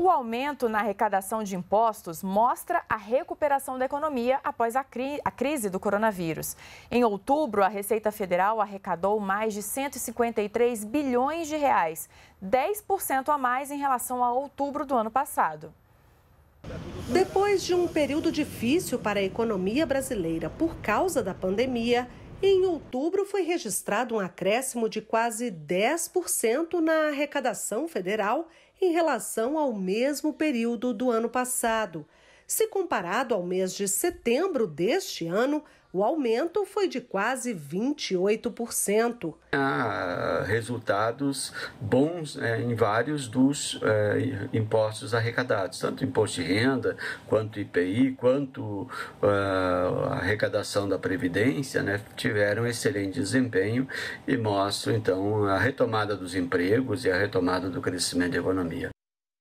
O aumento na arrecadação de impostos mostra a recuperação da economia após a, cri a, crise do coronavírus. Em outubro, a Receita Federal arrecadou mais de 153 bilhões de reais, 10% a mais em relação a outubro do ano passado. Depois de um período difícil para a economia brasileira por causa da pandemia, em outubro foi registrado um acréscimo de quase 10% na arrecadação federal em relação ao mesmo período do ano passado. Se comparado ao mês de setembro deste ano, o aumento foi de quase 28%. Há resultados bons é, em vários dos é, impostos arrecadados, tanto imposto de renda, quanto IPI, quanto é, arrecadação da Previdência, né, tiveram excelente desempenho e mostram, então, a retomada dos empregos e a retomada do crescimento da economia.